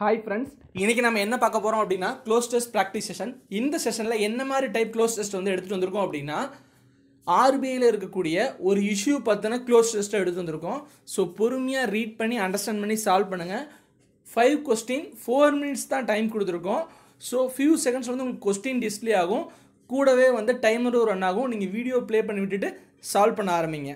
hi friends இன்றைக்கி நம்ம என்ன பார்க்க போகிறோம் அப்படின்னா க்ளோஸ் டெஸ்ட் ப்ராக்டிஸ் செஷன் இந்த செஷனில் என்ன மாதிரி டைப் க்ளோஸ் டெஸ்ட் வந்து எடுத்துகிட்டு வந்திருக்கோம் அப்படின்னா ஆர்பிஐயில் இருக்கக்கூடிய ஒரு இஷ்யூ பார்த்தினா க்ளோஸ் டெஸ்ட்டை எடுத்து வந்திருக்கோம் ஸோ பொறுமையாக ரீட் பண்ணி அண்டர்ஸ்டாண்ட் பண்ணி சால்வ் பண்ணுங்கள் ஃபைவ் கொஸ்டின் ஃபோர் மினிட்ஸ் தான் டைம் கொடுத்துருக்கோம் ஸோ ஃபியூ செகண்ட்ஸ் வந்து உங்களுக்கு கொஸ்டின் டிஸ்பிளே ஆகும் கூடவே வந்து டைமரும் ரன் ஆகும் நீங்கள் வீடியோ ப்ளே பண்ணி விட்டுட்டு சால்வ் பண்ண ஆரம்பிங்க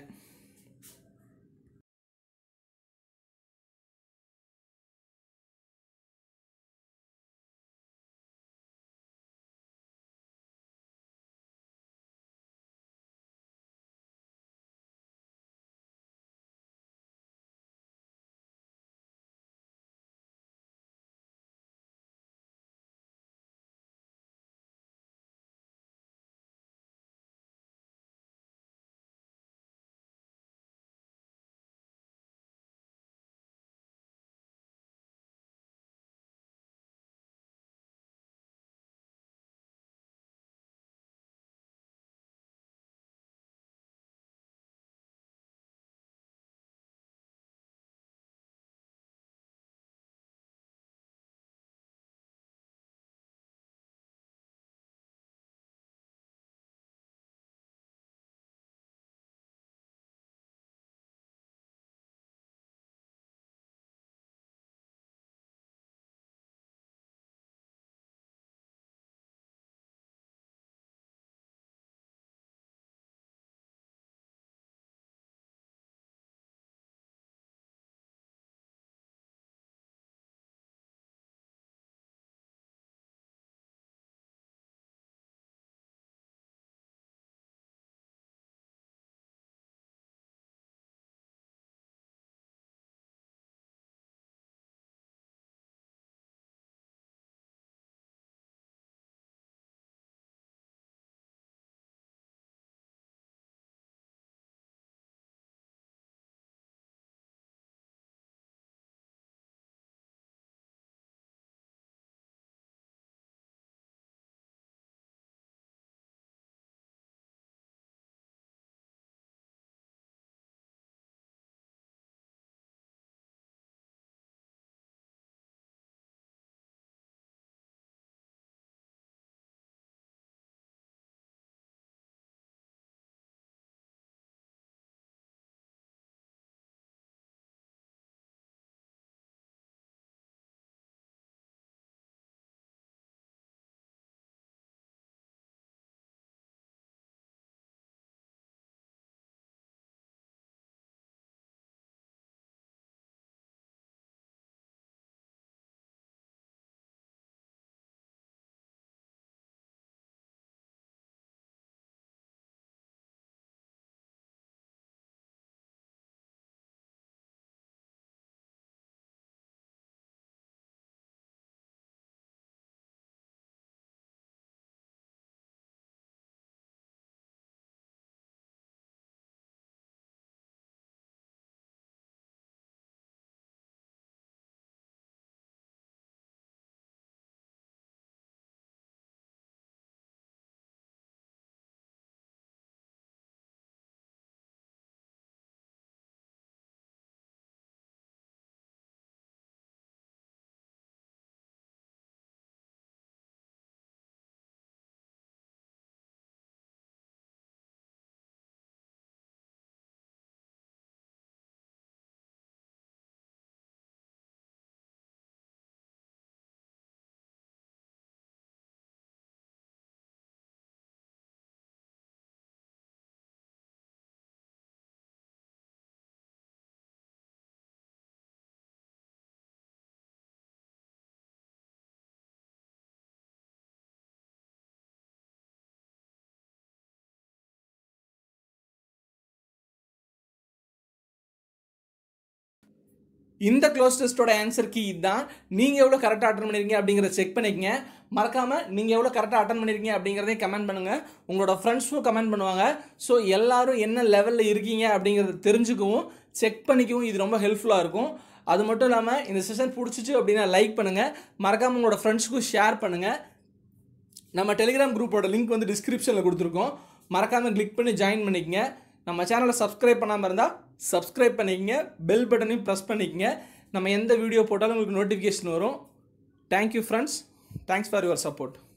இந்த க்ளோஸ் டெஸ்ட்டோட ஆன்சர் கீ இதுதான் நீங்கள் எவ்வளோ கரெக்டாக அட்டன் பண்ணியிருக்கீங்க அப்படிங்கிறத செக் பண்ணிக்கங்க மறக்காமல் நீங்கள் எவ்வளோ கரெக்டாக அட்டன் பண்ணியிருக்கீங்க அப்படிங்கிறதையும் கமெண்ட் பண்ணுங்கள் உங்களோட ஃப்ரெண்ட்ஸும் கமெண்ட் பண்ணுவாங்க ஸோ எல்லோரும் என்ன லெவலில் இருக்கீங்க அப்படிங்கிறத தெரிஞ்சுக்கவும் செக் பண்ணிக்கவும் இது ரொம்ப ஹெல்ப்ஃபுல்லாக இருக்கும் அது மட்டும் இல்லாமல் இந்த செஷன் பிடிச்சிச்சு அப்படின்னா லைக் பண்ணுங்கள் மறக்காமல் உங்களோட ஃப்ரெண்ட்ஸுக்கும் ஷேர் பண்ணுங்கள் நம்ம டெலிகிராம் குரூப்போட லிங்க் வந்து டிஸ்கிரிப்ஷனில் கொடுத்துருக்கோம் மறக்காமல் கிளிக் பண்ணி ஜாயின் பண்ணிக்கங்க நம்ம சேனலை சப்ஸ்கிரைப் பண்ணாமல் இருந்தால் சப்ஸ்கிரைப் பண்ணிக்கங்க பெல் பட்டனையும் ப்ரெஸ் பண்ணிக்கங்க நம்ம எந்த வீடியோ போட்டாலும் உங்களுக்கு நோட்டிஃபிகேஷன் வரும் thank you friends thanks for your support